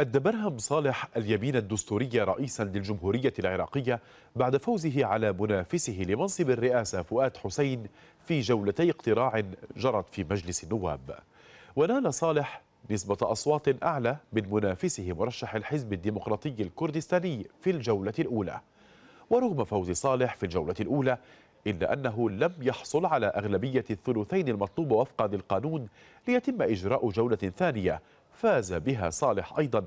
أدى برهم صالح اليمين الدستوري رئيسا للجمهورية العراقية بعد فوزه على منافسه لمنصب الرئاسة فؤاد حسين في جولتي اقتراع جرت في مجلس النواب ونال صالح نسبة أصوات أعلى من منافسه مرشح الحزب الديمقراطي الكردستاني في الجولة الأولى ورغم فوز صالح في الجولة الأولى إلا أنه لم يحصل على أغلبية الثلثين المطلوبة وفقا للقانون ليتم إجراء جولة ثانية فاز بها صالح أيضا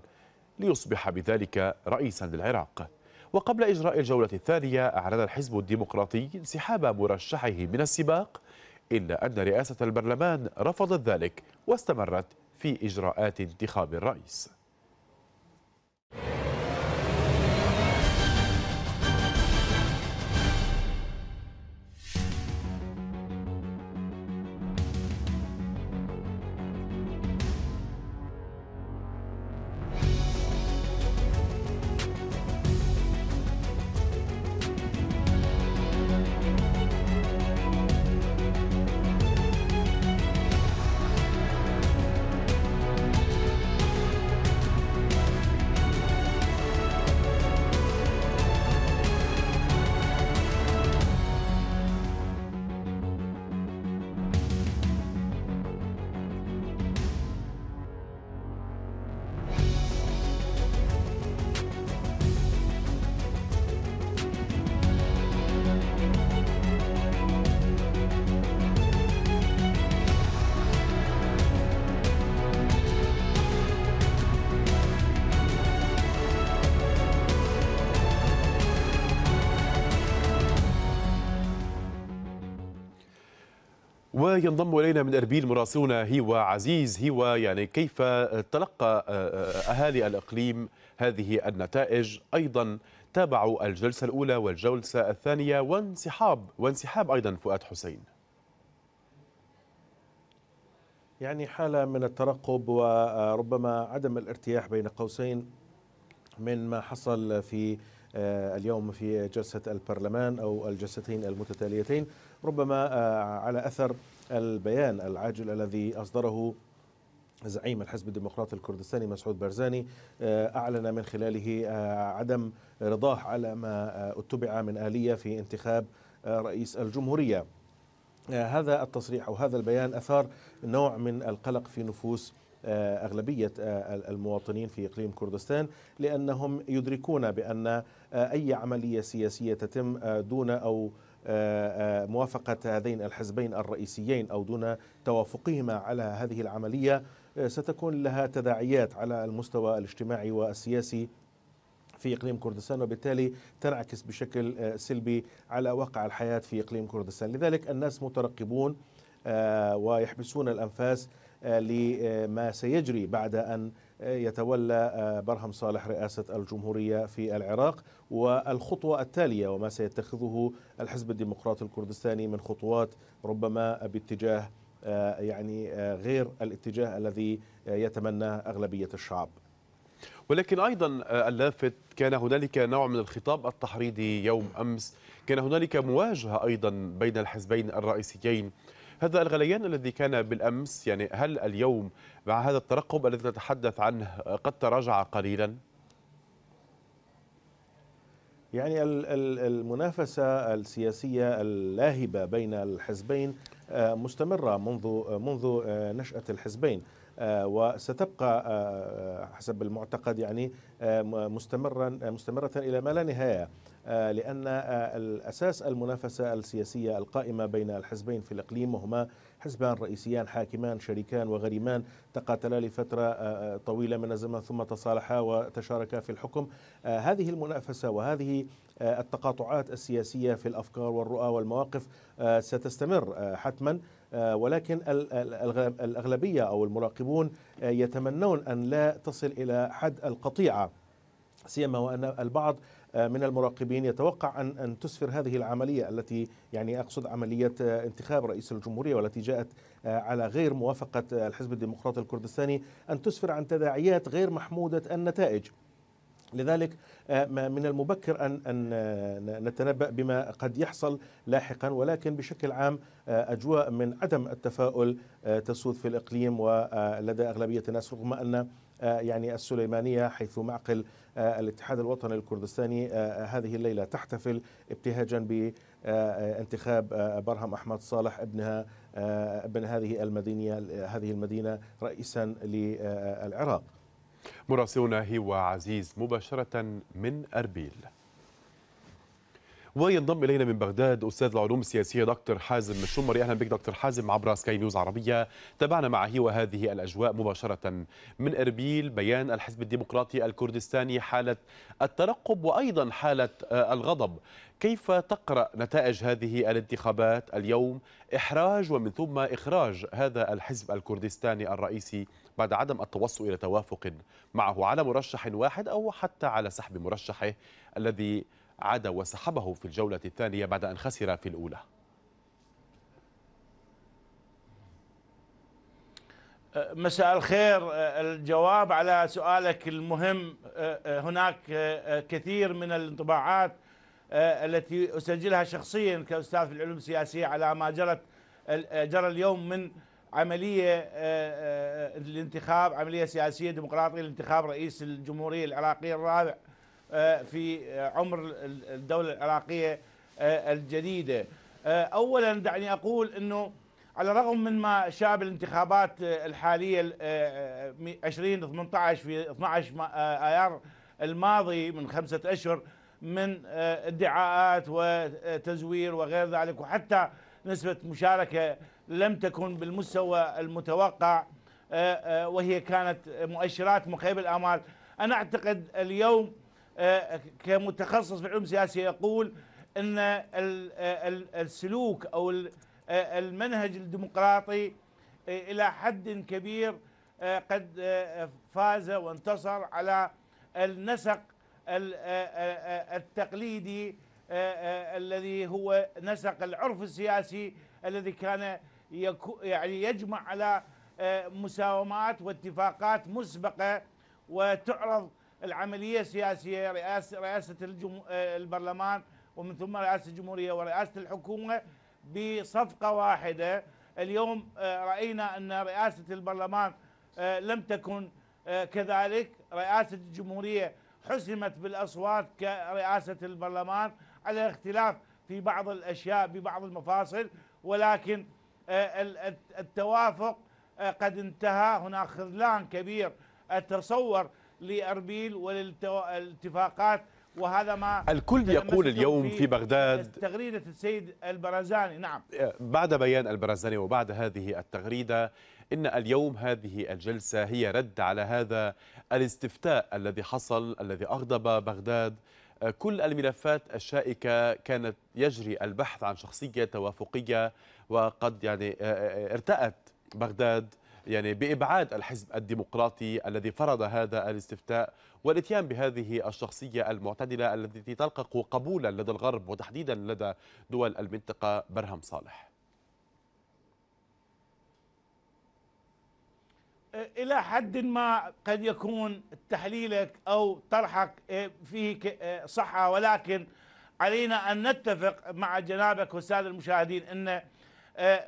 ليصبح بذلك رئيسا للعراق وقبل إجراء الجولة الثانية أعلن الحزب الديمقراطي انسحاب مرشحه من السباق إلا أن رئاسة البرلمان رفضت ذلك واستمرت في إجراءات انتخاب الرئيس ينضم الينا من اربيل مراسلنا هيوا عزيز هيوا يعني كيف تلقى آه، آه، اهالي الاقليم هذه النتائج ايضا تابعوا الجلسه الاولى والجلسه الثانيه وانسحاب وانسحاب ايضا فؤاد حسين يعني حاله من الترقب وربما عدم الارتياح بين قوسين من ما حصل في آه، اليوم في جلسة البرلمان أو الجلستين المتتاليتين ربما على أثر البيان العاجل الذي أصدره زعيم الحزب الديمقراطي الكردستاني مسعود برزاني آه، أعلن من خلاله آه، عدم رضاه على ما آه، اتبع من آلية في انتخاب رئيس الجمهورية هذا التصريح أو هذا البيان أثار نوع من القلق في نفوس أغلبية المواطنين في إقليم كردستان لأنهم يدركون بأن أي عملية سياسية تتم دون أو آه، آه، موافقة هذين الحزبين الرئيسيين أو دون توافقهما على هذه العملية آه، ستكون لها تداعيات على المستوى الاجتماعي والسياسي في اقليم كردستان وبالتالي تنعكس بشكل سلبي على واقع الحياه في اقليم كردستان، لذلك الناس مترقبون ويحبسون الانفاس لما سيجري بعد ان يتولى آه، برهم صالح رئاسة الجمهورية في العراق والخطوة التالية وما سيتخذه الحزب الديمقراطي الكردستاني من خطوات ربما باتجاه آه، يعني آه، غير الاتجاه الذي يتمنى أغلبية الشعب ولكن أيضا اللافت كان هنالك نوع من الخطاب التحريضي يوم أمس كان هنالك مواجهة أيضا بين الحزبين الرئيسيين هذا الغليان الذي كان بالأمس يعني هل اليوم مع هذا الترقب الذي نتحدث عنه قد تراجع قليلا؟ يعني المنافسة السياسية اللاهبة بين الحزبين آه، مستمرة منذ منذ آه، نشأة الحزبين آه، وستبقى حسب المعتقد يعني مستمرا مستمرة إلى ما لا نهاية آه، لأن آه، الأساس المنافسة السياسية القائمة بين الحزبين في الإقليم وهما حزبان رئيسيان حاكمان شريكان وغريمان تقاتلا لفترة آه، طويلة من الزمن ثم تصالحا وتشاركا في الحكم هذه المنافسة وهذه التقاطعات السياسية في الأفكار والرؤى والمواقف ستستمر حتما ولكن الأغلبية أو المراقبون يتمنون أن لا تصل إلى حد القطيعة سيما وأن البعض آه، من المراقبين يتوقع أن أن تسفر هذه العملية التي يعني أقصد عملية آه، انتخاب رئيس الجمهورية والتي جاءت آه، على غير موافقة الحزب الديمقراطي الكردستاني أن تسفر عن تداعيات غير محمودة النتائج لذلك من المبكر ان ان نتنبا بما قد يحصل لاحقا ولكن بشكل عام اجواء من عدم التفاؤل تسود في الاقليم ولدى اغلبيه الناس رغم ان آه، يعني السليمانية حيث معقل آه، الاتحاد الوطني الكردستاني آه، هذه الليلة تحتفل ابتهاجا بانتخاب برهم أحمد صالح ابنها ابن هذه المدينة هذه المدينة رئيسا للعراق مراسلنا هو عزيز مباشرة من أربيل وينضم الينا من بغداد استاذ العلوم السياسيه دكتور حازم الشمري اهلا بك دكتور حازم عبر سكاي نيوز عربيه تابعنا مع هي وهذه الاجواء مباشره من اربيل بيان الحزب الديمقراطي الكردستاني حاله الترقب وايضا حاله آه، الغضب كيف تقرا نتائج هذه الانتخابات اليوم احراج ومن ثم اخراج هذا الحزب الكردستاني الرئيسي بعد عدم التوصل الى توافق معه على مرشح واحد او حتى على سحب مرشحه الذي عاد وسحبه في الجولة الثانية بعد أن خسر في الأولى أه، مساء الخير أه، الجواب على سؤالك المهم أه، هناك كثير من الانطباعات التي اسجلها شخصيا كاستاذ في العلوم السياسيه على ما جرت جرى اليوم من عمليه الانتخاب عمليه سياسيه ديمقراطيه لانتخاب رئيس الجمهوريه العراقيه الرابع آه، في آه، عمر الدولة العراقية آه، الجديدة أولا دعني أقول أنه على الرغم من ما شاب الانتخابات الحالية 2018 في 12 آيار الماضي من خمسة أشهر من ادعاءات وتزوير وغير ذلك وحتى نسبة مشاركة لم تكن بالمستوى المتوقع وهي كانت مؤشرات مخيب الآمال أنا أعتقد اليوم كمتخصص في علوم سياسية يقول أن السلوك أو المنهج الديمقراطي إيه، إلى حد كبير إيه، قد إيه، فاز وانتصر على النسق التقليدي الذي هو نسق العرف السياسي الذي كان يعني يجمع على مساومات واتفاقات مسبقة وتعرض العملية السياسية رئاسة, رئاسة الجم... آه، البرلمان ومن ثم رئاسة الجمهورية ورئاسة الحكومة بصفقة واحدة اليوم آه، رأينا أن رئاسة البرلمان آه، لم تكن كذلك رئاسة الجمهورية حسمت بالأصوات كرئاسة البرلمان على اختلاف في بعض الأشياء ببعض المفاصل ولكن التوافق قد انتهى هناك خذلان كبير أتصور لأربيل وللاتفاقات وهذا ما الكل يقول اليوم في, في بغداد تغريدة السيد البرزاني نعم آه، بعد بيان البرزاني وبعد هذه التغريدة إن اليوم هذه الجلسة هي رد على هذا الاستفتاء الذي حصل الذي أغضب بغداد آه، كل الملفات الشائكة كانت يجري البحث عن شخصية توافقية وقد يعني آه، ارتأت بغداد يعني بإبعاد الحزب الديمقراطي الذي فرض هذا الاستفتاء والاتيان بهذه الشخصية المعتدلة التي تلقق قبولا لدى الغرب وتحديدا لدى دول المنطقة برهم صالح إيه، إلى حد ما قد يكون تحليلك أو طرحك إيه، فيه إيه، صحة ولكن علينا أن نتفق مع جنابك والسادة المشاهدين أن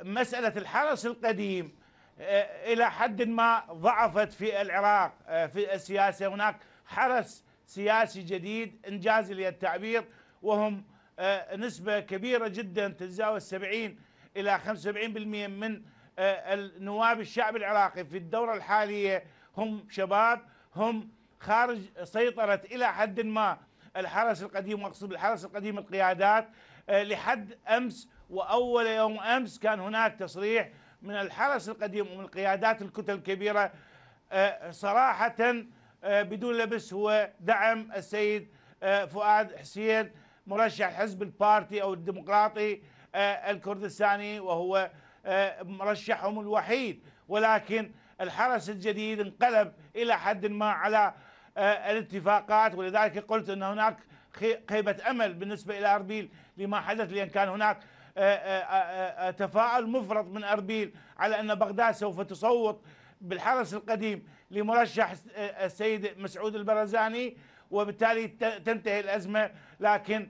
مسألة الحرس القديم إلى حد ما ضعفت في العراق آه، في السياسة هناك حرس سياسي جديد إنجاز لي التعبير وهم آه، نسبة كبيرة جدا تتجاوز 70 إلى 75% من آه، النواب الشعب العراقي في الدورة الحالية هم شباب هم خارج سيطرة إلى حد ما الحرس القديم واقصد بالحرس القديم القيادات لحد أمس وأول يوم أمس كان هناك تصريح من الحرس القديم ومن قيادات الكتل الكبيرة آه، صراحة آه، بدون لبس هو دعم السيد آه، فؤاد حسين مرشح حزب البارتي أو الديمقراطي الكردستاني وهو مرشحهم الوحيد ولكن الحرس الجديد انقلب إلى حد ما على الاتفاقات ولذلك قلت أن هناك خيبة أمل بالنسبة إلى أربيل لما حدث لأن كان هناك تفاعل مفرط من أربيل على أن بغداد سوف تصوت بالحرس القديم لمرشح السيد مسعود البرزاني وبالتالي تنتهي الأزمة لكن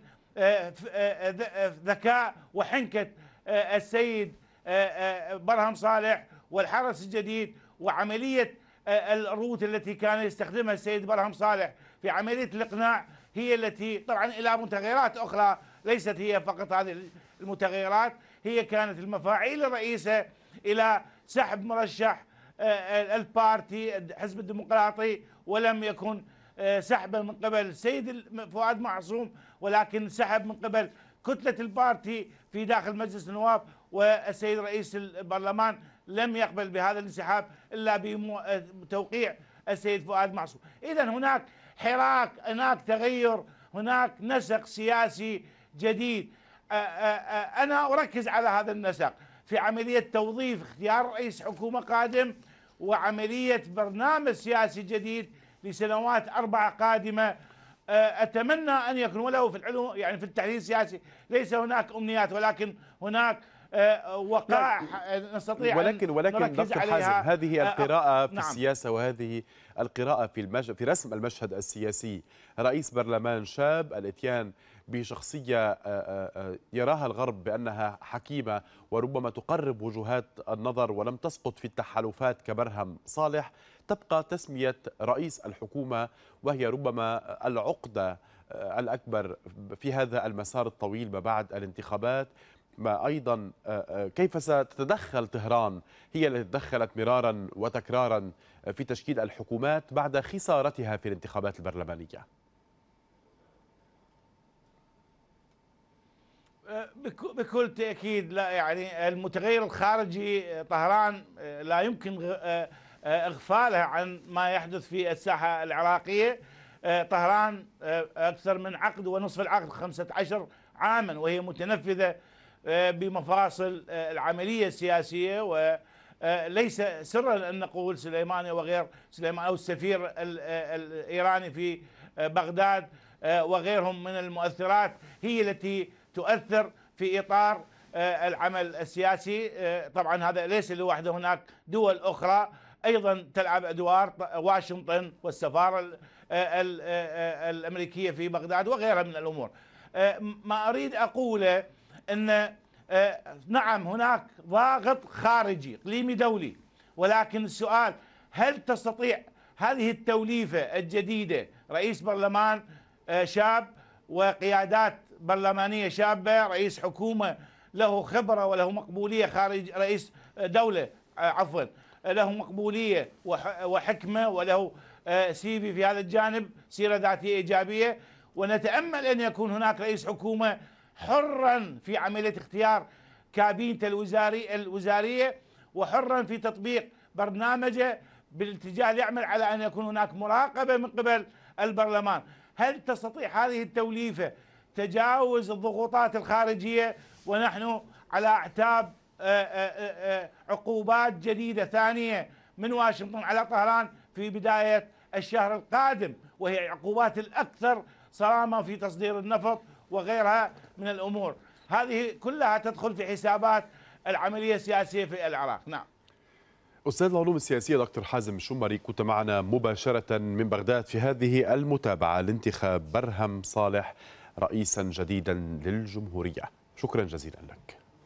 ذكاء وحنكة السيد برهم صالح والحرس الجديد وعملية الروت التي كان يستخدمها السيد برهم صالح في عملية الإقناع هي التي طبعا إلى متغيرات أخرى ليست هي فقط هذه المتغيرات هي كانت المفاعيل الرئيسة إلى سحب مرشح آه، آه، البارتي حزب الديمقراطي ولم يكن آه، سحبا من قبل السيد فؤاد معصوم ولكن سحب من قبل كتلة البارتي في داخل مجلس النواب والسيد رئيس البرلمان لم يقبل بهذا الانسحاب إلا بتوقيع السيد فؤاد معصوم إذا هناك حراك هناك تغير هناك نسق سياسي جديد أنا أركز على هذا النسق في عملية توظيف اختيار رئيس حكومة قادم وعملية برنامج سياسي جديد لسنوات أربعة قادمة أتمنى أن يكون له في العلوم يعني في التحليل السياسي ليس هناك أمنيات ولكن هناك وقائع نعم. نستطيع ولكن ولكن عليها حازم هذه القراءة في نعم. السياسة وهذه القراءة في المش... في رسم المشهد السياسي رئيس برلمان شاب الاتيان بشخصية آه، آه، آه، يراها الغرب بأنها حكيمة وربما تقرب وجهات النظر ولم تسقط في التحالفات كبرهم صالح تبقى تسمية رئيس الحكومة وهي ربما العقدة الأكبر في هذا المسار الطويل ما بعد الانتخابات ما أيضا كيف ستتدخل طهران هي التي تدخلت مرارا وتكرارا في تشكيل الحكومات بعد خسارتها في الانتخابات البرلمانية بكل تأكيد لا يعني المتغير الخارجي آه، طهران آه، لا يمكن آه، إغفاله عن ما يحدث في الساحة العراقية طهران أكثر من عقد ونصف العقد 15 عاما وهي متنفذة بمفاصل العملية السياسية وليس سرا أن نقول سليماني وغير سليمان أو السفير الإيراني في بغداد وغيرهم من المؤثرات هي التي تؤثر في إطار آه، العمل السياسي آه، طبعا هذا ليس لوحده هناك دول أخرى أيضا تلعب أدوار واشنطن والسفارة آه، الأمريكية في بغداد وغيرها من الأمور ما أريد أقوله أن نعم هناك ضاغط خارجي اقليمي دولي ولكن السؤال هل تستطيع هذه التوليفة الجديدة رئيس برلمان شاب وقيادات برلمانية شابة رئيس حكومة له خبرة وله مقبولية خارج رئيس دولة آه، عفوا له مقبولية وحكمة وله آه، سيفي في هذا الجانب سيرة ذاتية إيجابية ونتأمل أن يكون هناك رئيس حكومة حرا في عملية اختيار كابينته الوزاري الوزارية وحرا في تطبيق برنامجه بالاتجاه يعمل على أن يكون هناك مراقبة من قبل البرلمان هل تستطيع هذه التوليفة تجاوز الضغوطات الخارجية ونحن على أعتاب آه، آه، آه، عقوبات جديدة ثانية من واشنطن على طهران في بداية الشهر القادم وهي عقوبات الأكثر صرامة في تصدير النفط وغيرها من الأمور هذه كلها تدخل في حسابات العملية السياسية في العراق نعم أستاذ العلوم السياسية دكتور حازم الشمري كنت معنا مباشرة من بغداد في هذه المتابعة لانتخاب برهم صالح رئيسا جديدا للجمهورية شكرا جزيلا لك